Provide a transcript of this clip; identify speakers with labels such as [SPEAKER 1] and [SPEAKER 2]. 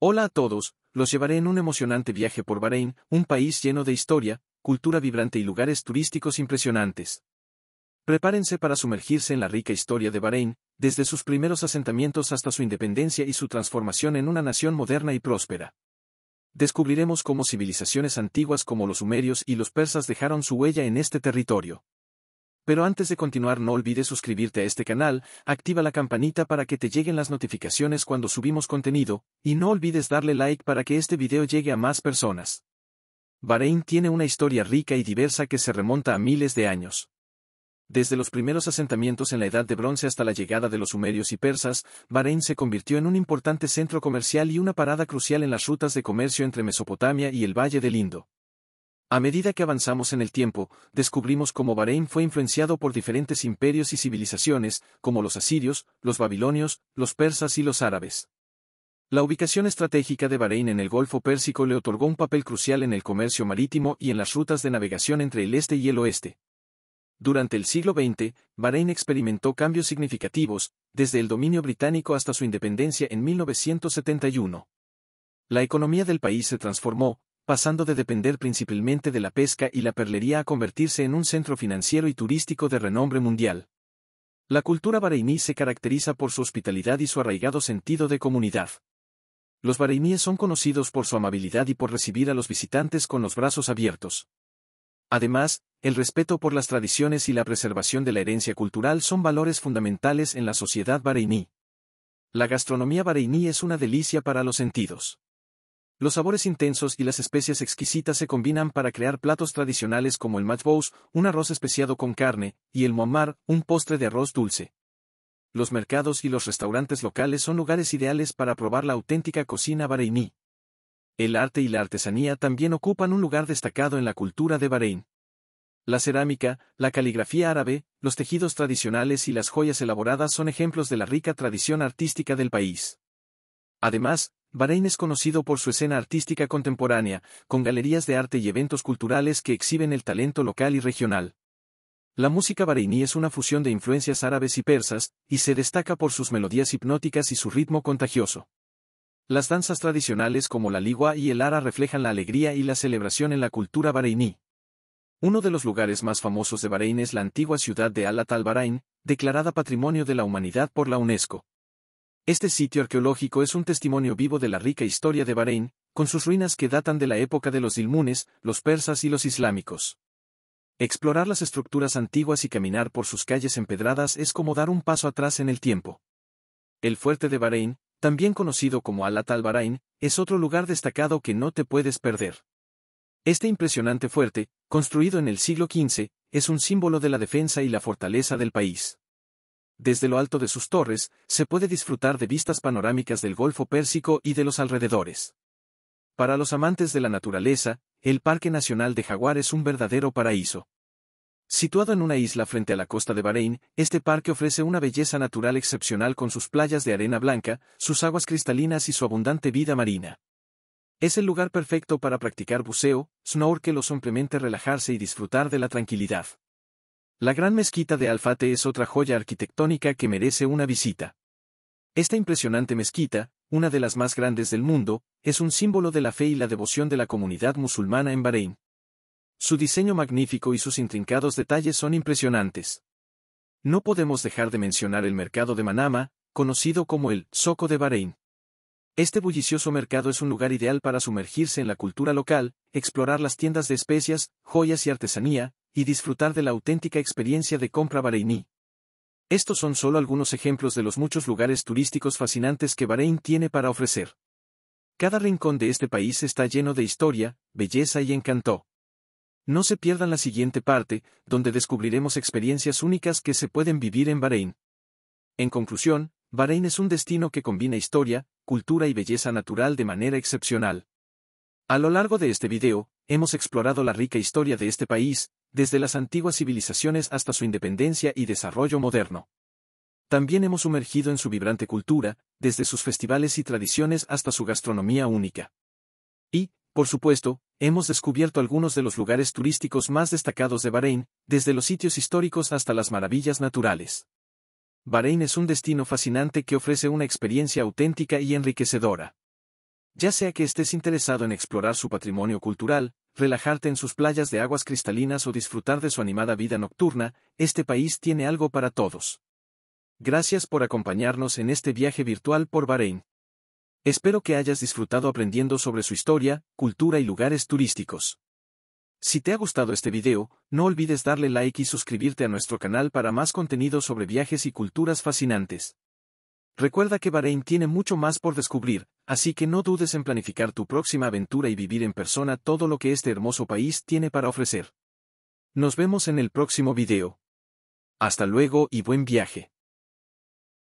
[SPEAKER 1] Hola a todos, los llevaré en un emocionante viaje por Bahrein, un país lleno de historia, cultura vibrante y lugares turísticos impresionantes. Prepárense para sumergirse en la rica historia de Bahrein, desde sus primeros asentamientos hasta su independencia y su transformación en una nación moderna y próspera. Descubriremos cómo civilizaciones antiguas como los sumerios y los persas dejaron su huella en este territorio. Pero antes de continuar no olvides suscribirte a este canal, activa la campanita para que te lleguen las notificaciones cuando subimos contenido, y no olvides darle like para que este video llegue a más personas. Bahrein tiene una historia rica y diversa que se remonta a miles de años. Desde los primeros asentamientos en la Edad de Bronce hasta la llegada de los sumerios y persas, Bahrein se convirtió en un importante centro comercial y una parada crucial en las rutas de comercio entre Mesopotamia y el Valle del Indo. A medida que avanzamos en el tiempo, descubrimos cómo Bahrein fue influenciado por diferentes imperios y civilizaciones, como los asirios, los babilonios, los persas y los árabes. La ubicación estratégica de Bahrein en el Golfo Pérsico le otorgó un papel crucial en el comercio marítimo y en las rutas de navegación entre el este y el oeste. Durante el siglo XX, Bahrein experimentó cambios significativos, desde el dominio británico hasta su independencia en 1971. La economía del país se transformó, pasando de depender principalmente de la pesca y la perlería a convertirse en un centro financiero y turístico de renombre mundial. La cultura bareiní se caracteriza por su hospitalidad y su arraigado sentido de comunidad. Los bareiníes son conocidos por su amabilidad y por recibir a los visitantes con los brazos abiertos. Además, el respeto por las tradiciones y la preservación de la herencia cultural son valores fundamentales en la sociedad bareiní. La gastronomía bareiní es una delicia para los sentidos. Los sabores intensos y las especias exquisitas se combinan para crear platos tradicionales como el matbous, un arroz especiado con carne, y el muammar, un postre de arroz dulce. Los mercados y los restaurantes locales son lugares ideales para probar la auténtica cocina bareiní. El arte y la artesanía también ocupan un lugar destacado en la cultura de Bahrein. La cerámica, la caligrafía árabe, los tejidos tradicionales y las joyas elaboradas son ejemplos de la rica tradición artística del país. Además, Bahrein es conocido por su escena artística contemporánea, con galerías de arte y eventos culturales que exhiben el talento local y regional. La música bahreiní es una fusión de influencias árabes y persas, y se destaca por sus melodías hipnóticas y su ritmo contagioso. Las danzas tradicionales como la ligua y el ara reflejan la alegría y la celebración en la cultura bahreiní. Uno de los lugares más famosos de Bahrein es la antigua ciudad de Al-Atal Bahrein, declarada Patrimonio de la Humanidad por la UNESCO. Este sitio arqueológico es un testimonio vivo de la rica historia de Bahrein, con sus ruinas que datan de la época de los dilmunes, los persas y los islámicos. Explorar las estructuras antiguas y caminar por sus calles empedradas es como dar un paso atrás en el tiempo. El fuerte de Bahrein, también conocido como Alat al Bahrein, es otro lugar destacado que no te puedes perder. Este impresionante fuerte, construido en el siglo XV, es un símbolo de la defensa y la fortaleza del país desde lo alto de sus torres, se puede disfrutar de vistas panorámicas del Golfo Pérsico y de los alrededores. Para los amantes de la naturaleza, el Parque Nacional de Jaguar es un verdadero paraíso. Situado en una isla frente a la costa de Bahrein, este parque ofrece una belleza natural excepcional con sus playas de arena blanca, sus aguas cristalinas y su abundante vida marina. Es el lugar perfecto para practicar buceo, snorkel o simplemente relajarse y disfrutar de la tranquilidad. La gran mezquita de Alfate es otra joya arquitectónica que merece una visita. Esta impresionante mezquita, una de las más grandes del mundo, es un símbolo de la fe y la devoción de la comunidad musulmana en Bahrein. Su diseño magnífico y sus intrincados detalles son impresionantes. No podemos dejar de mencionar el mercado de Manama, conocido como el Soco de Bahrein. Este bullicioso mercado es un lugar ideal para sumergirse en la cultura local, explorar las tiendas de especias, joyas y artesanía, y disfrutar de la auténtica experiencia de compra bareiní. Estos son solo algunos ejemplos de los muchos lugares turísticos fascinantes que Bahrein tiene para ofrecer. Cada rincón de este país está lleno de historia, belleza y encanto. No se pierdan la siguiente parte, donde descubriremos experiencias únicas que se pueden vivir en Bahrein. En conclusión, Bahrein es un destino que combina historia, cultura y belleza natural de manera excepcional. A lo largo de este video, hemos explorado la rica historia de este país, desde las antiguas civilizaciones hasta su independencia y desarrollo moderno. También hemos sumergido en su vibrante cultura, desde sus festivales y tradiciones hasta su gastronomía única. Y, por supuesto, hemos descubierto algunos de los lugares turísticos más destacados de Bahrein, desde los sitios históricos hasta las maravillas naturales. Bahrein es un destino fascinante que ofrece una experiencia auténtica y enriquecedora. Ya sea que estés interesado en explorar su patrimonio cultural, relajarte en sus playas de aguas cristalinas o disfrutar de su animada vida nocturna, este país tiene algo para todos. Gracias por acompañarnos en este viaje virtual por Bahrein. Espero que hayas disfrutado aprendiendo sobre su historia, cultura y lugares turísticos. Si te ha gustado este video, no olvides darle like y suscribirte a nuestro canal para más contenido sobre viajes y culturas fascinantes. Recuerda que Bahrein tiene mucho más por descubrir, así que no dudes en planificar tu próxima aventura y vivir en persona todo lo que este hermoso país tiene para ofrecer. Nos vemos en el próximo video. Hasta luego y buen viaje.